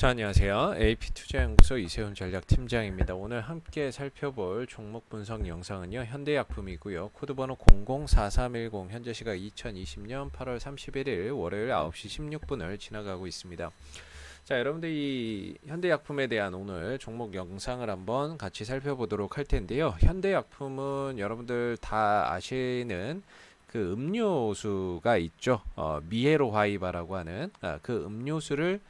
자 안녕하세요 AP투자연구소 이세훈 전략팀장입니다 오늘 함께 살펴볼 종목 분석 영상은요 현대약품이고요 코드번호 004310 현재시가 2020년 8월 31일 월요일 9시 16분을 지나가고 있습니다 자 여러분들 이 현대약품에 대한 오늘 종목 영상을 한번 같이 살펴보도록 할 텐데요 현대약품은 여러분들 다 아시는 그 음료수가 있죠 어, 미에로화이바라고 하는 아, 그 음료수를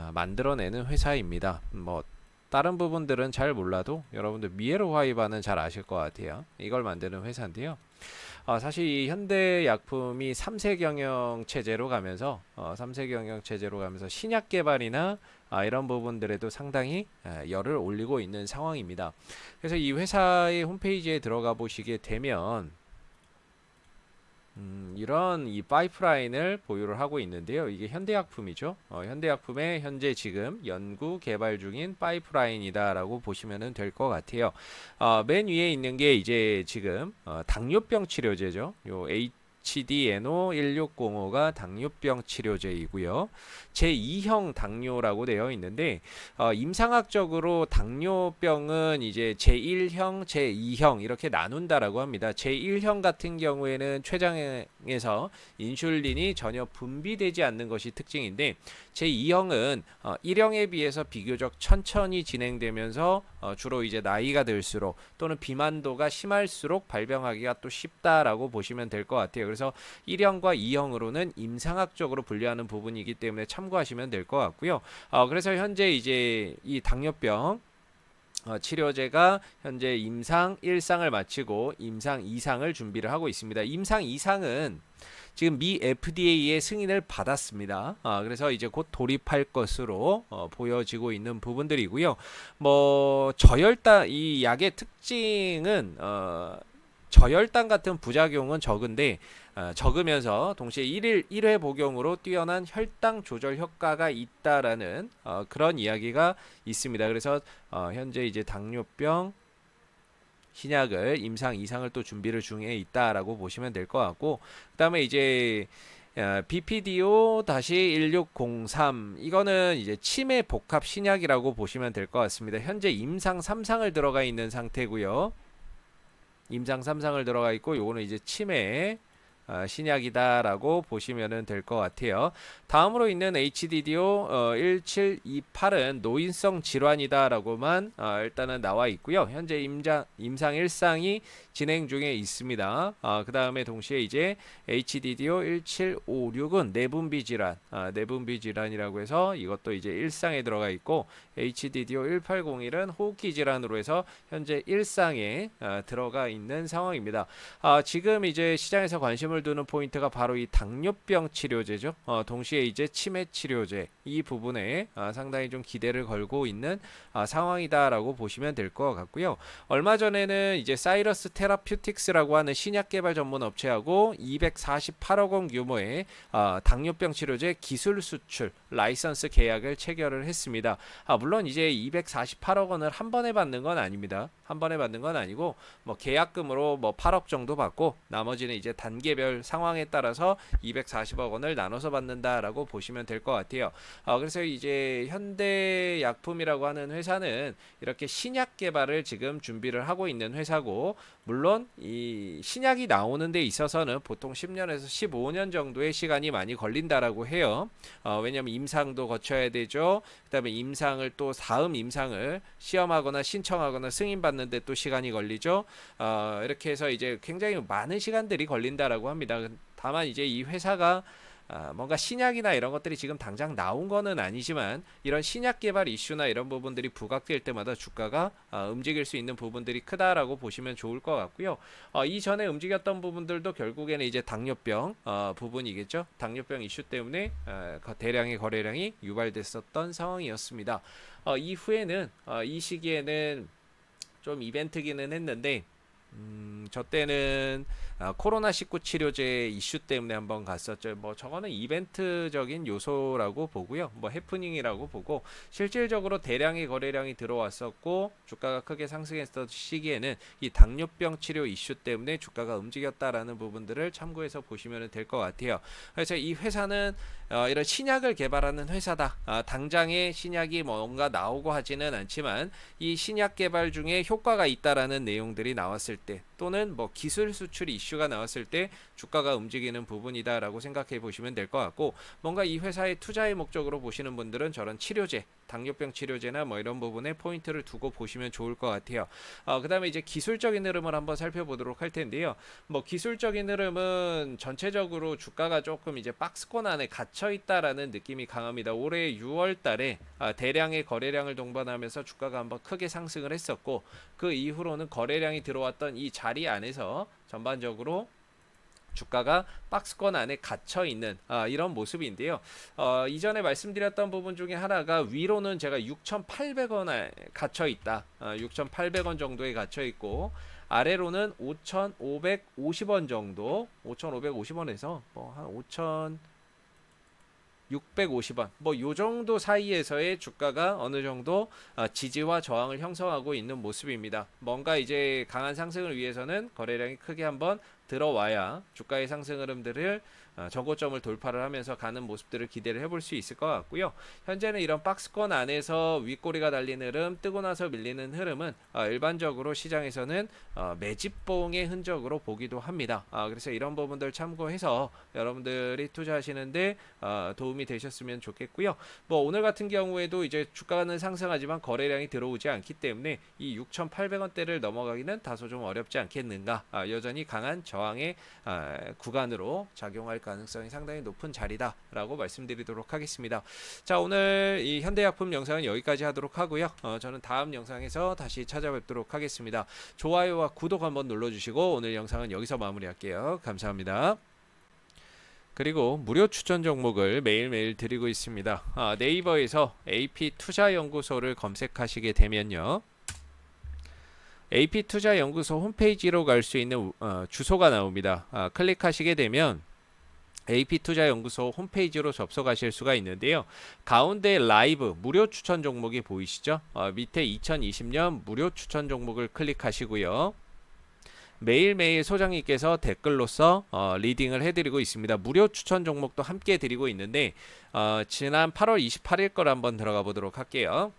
아, 만들어내는 회사입니다. 뭐 다른 부분들은 잘 몰라도 여러분들 미에로 화이바는 잘 아실 것 같아요. 이걸 만드는 회사인데요. 어, 사실 이 현대약품이 3세 경영 체제로 가면서 어, 3세 경영 체제로 가면서 신약 개발이나 아, 이런 부분들에도 상당히 에, 아, 열을 올리고 있는 상황입니다. 그래서 이 회사의 홈페이지에 들어가 보시게 되면 음, 이런 이 파이프라인을 보유를 하고 있는데요. 이게 현대약품이죠. 어, 현대약품의 현재 지금 연구 개발 중인 파이프라인이다라고 보시면 될 것 같아요. 어, 맨 위에 있는 게 이제 지금 어, 당뇨병 치료제죠. 요 HDNO1605가 당뇨병 치료제이고요. 제2형 당뇨라고 되어 있는데 어, 임상학적으로 당뇨병은 이제 제1형, 제2형 이렇게 나눈다라고 합니다. 제1형 같은 경우에는 췌장에서 인슐린이 전혀 분비되지 않는 것이 특징인데 제2형은 어, 1형에 비해서 비교적 천천히 진행되면서 어, 주로 이제 나이가 들수록 또는 비만도가 심할수록 발병하기가 또 쉽다라고 보시면 될 것 같아요. 그래서 1형과 2형으로는 임상학적으로 분류하는 부분이기 때문에 참고하시면 될 것 같고요. 어, 그래서 현재 이제 이 당뇨병 어, 치료제가 현재 임상 1상을 마치고 임상 2상을 준비를 하고 있습니다. 임상 2상은 지금 미 FDA의 승인을 받았습니다. 아, 그래서 이제 곧 돌입할 것으로 어, 보여지고 있는 부분들이고요. 뭐 저혈당 이 약의 특징은 어, 저혈당 같은 부작용은 적은데 어, 적으면서 동시에 일일일회 복용으로 뛰어난 혈당 조절 효과가 있다라는 어, 그런 이야기가 있습니다. 그래서 어, 현재 이제 당뇨병 신약을 임상 이상을 또 준비를 중에 있다라고 보시면 될 것 같고 그다음에 이제 BPDO 어, 다시 1603 이거는 이제 치매 복합 신약이라고 보시면 될 것 같습니다. 현재 임상 3상을 들어가 있는 상태고요. 임장 3상을 들어가 있고 요거는 이제 치매 어, 신약이다라고 보시면 될 것 같아요. 다음으로 있는 HDDO 어, 1728은 노인성 질환이다라고만 어, 일단은 나와 있고요. 현재 임자, 임상 1상이 진행 중에 있습니다. 아, 그 다음에 동시에 이제 HDDO 1756은 내분비 질환, 아, 내분비 질환이라고 해서 이것도 이제 1상에 들어가 있고 HDDO 1801은 호흡기 질환으로 해서 현재 일상에 아, 들어가 있는 상황입니다. 아, 지금 이제 시장에서 관심을 두는 포인트가 바로 이 당뇨병 치료제죠. 어, 동시에 이제 치매 치료제 이 부분에 아, 상당히 좀 기대를 걸고 있는 아, 상황이다라고 보시면 될 것 같고요. 얼마 전에는 이제 사이러스 테라 테라퓨틱스라고 하는 신약 개발 전문 업체하고 248억 원 규모의 어, 당뇨병 치료제 기술 수출 라이선스 계약을 체결을 했습니다. 아, 물론 이제 248억 원을 한 번에 받는 건 아닙니다. 한 번에 받는 건 아니고 뭐 계약금으로 뭐 8억 정도 받고 나머지는 이제 단계별 상황에 따라서 240억 원을 나눠서 받는다라고 보시면 될 것 같아요. 어, 그래서 이제 현대약품이라고 하는 회사는 이렇게 신약 개발을 지금 준비를 하고 있는 회사고 물론 이 신약이 나오는 데 있어서는 보통 10년에서 15년 정도의 시간이 많이 걸린다라고 해요. 어, 왜냐하면 임상도 거쳐야 되죠. 그다음에 임상을 또 다음 임상을 시험하거나 신청하거나 승인받는데 또 시간이 걸리죠. 어, 이렇게 해서 이제 굉장히 많은 시간들이 걸린다라고 합니다. 다만 이제 이 회사가 아, 뭔가 신약이나 이런 것들이 지금 당장 나온 거는 아니지만 이런 신약 개발 이슈나 이런 부분들이 부각될 때마다 주가가 아, 움직일 수 있는 부분들이 크다라고 보시면 좋을 것 같고요. 어, 이전에 움직였던 부분들도 결국에는 이제 당뇨병 어, 부분이겠죠. 당뇨병 이슈 때문에 어, 대량의 거래량이 유발됐었던 상황이었습니다. 어, 이후에는 어, 이 시기에는 좀 이벤트기는 했는데 음, 저 때는 아, 코로나19 치료제 이슈 때문에 한번 갔었죠. 뭐 저거는 이벤트적인 요소라고 보고요. 뭐 해프닝이라고 보고 실질적으로 대량의 거래량이 들어왔었고 주가가 크게 상승했던 시기에는 이 당뇨병 치료 이슈 때문에 주가가 움직였다라는 부분들을 참고해서 보시면 될 것 같아요. 그래서 이 회사는 어, 이런 신약을 개발하는 회사다. 아, 당장에 신약이 뭔가 나오고 하지는 않지만 이 신약 개발 중에 효과가 있다라는 내용들이 나왔을 때 또는 뭐 기술 수출 이슈 이슈가 나왔을 때 주가가 움직이는 부분이다라고 생각해 보시면 될 것 같고 뭔가 이 회사의 투자의 목적으로 보시는 분들은 저런 치료제 당뇨병 치료제나 뭐 이런 부분에 포인트를 두고 보시면 좋을 것 같아요. 어, 그 다음에 이제 기술적인 흐름을 한번 살펴보도록 할 텐데요. 뭐 기술적인 흐름은 전체적으로 주가가 조금 이제 박스권 안에 갇혀 있다라는 느낌이 강합니다. 올해 6월 달에 아, 대량의 거래량을 동반하면서 주가가 한번 크게 상승을 했었고 그 이후로는 거래량이 들어왔던 이 자리 안에서 전반적으로 주가가 박스권 안에 갇혀 있는 아, 이런 모습인데요. 어, 이전에 말씀드렸던 부분 중에 하나가 위로는 제가 6,800원에 갇혀 있다. 아, 어, 6,800원 정도에 갇혀 있고 아래로는 5,550원 정도, 5,550원에서 뭐한5,000 650원 뭐요 정도 사이에서의 주가가 어느 정도 아, 지지와 저항을 형성하고 있는 모습입니다. 뭔가 이제 강한 상승을 위해서는 거래량이 크게 한번 들어와야 주가의 상승 흐름들을 저고점을 어, 돌파를 하면서 가는 모습들을 기대를 해볼 수 있을 것 같고요. 현재는 이런 박스권 안에서 윗꼬리가 달린 흐름, 뜨고 나서 밀리는 흐름은 어, 일반적으로 시장에서는 어, 매집봉의 흔적으로 보기도 합니다. 아, 그래서 이런 부분들 참고해서 여러분들이 투자하시는데 도움이 되셨으면 좋겠고요. 뭐 오늘 같은 경우에도 이제 주가는 상승하지만 거래량이 들어오지 않기 때문에 이 6,800원대를 넘어가기는 다소 좀 어렵지 않겠는가. 아, 여전히 강한 저 저항의 아, 구간으로 작용할 가능성이 상당히 높은 자리다라고 말씀드리도록 하겠습니다. 자 오늘 이 현대약품 영상은 여기까지 하도록 하고요. 어, 저는 다음 영상에서 다시 찾아뵙도록 하겠습니다. 좋아요와 구독 한번 눌러주시고 오늘 영상은 여기서 마무리할게요. 감사합니다. 그리고 무료 추천 종목을 매일매일 드리고 있습니다. 아, 네이버에서 AP 투자연구소를 검색하시게 되면요. AP투자연구소 홈페이지로 갈 수 있는 어, 주소가 나옵니다. 아, 클릭하시게 되면 AP투자연구소 홈페이지로 접속하실 수가 있는데요. 가운데 라이브 무료 추천 종목이 보이시죠? 어, 밑에 2020년 무료 추천 종목을 클릭하시고요. 매일매일 소장님께서 댓글로서 어, 리딩을 해드리고 있습니다. 무료 추천 종목도 함께 드리고 있는데 어, 지난 8월 28일 걸 한번 들어가 보도록 할게요.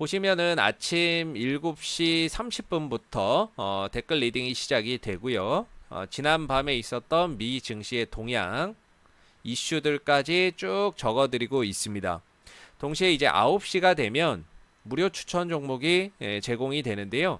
보시면은 아침 7시 30분부터 어, 댓글 리딩이 시작이 되고요. 어, 지난 밤에 있었던 미 증시의 동향 이슈들까지 쭉 적어드리고 있습니다. 동시에 이제 9시가 되면 무료 추천 종목이 예, 제공이 되는데요.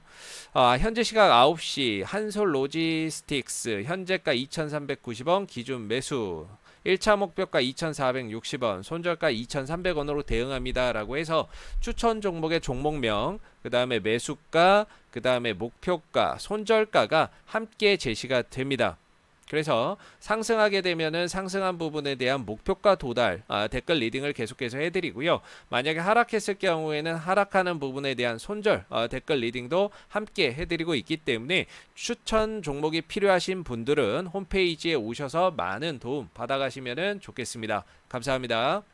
아, 현재 시각 9시 한솔 로지스틱스 현재가 2,390원 기준 매수 1차 목표가 2,460원, 손절가 2,300원으로 대응합니다. 라고 해서 추천 종목의 종목명, 그 다음에 매수가, 그 다음에 목표가, 손절가가 함께 제시가 됩니다. 그래서 상승하게 되면은 상승한 부분에 대한 목표가 도달 아, 댓글 리딩을 계속해서 해드리고요. 만약에 하락했을 경우에는 하락하는 부분에 대한 손절 아, 댓글 리딩도 함께 해드리고 있기 때문에 추천 종목이 필요하신 분들은 홈페이지에 오셔서 많은 도움 받아가시면 좋겠습니다. 감사합니다.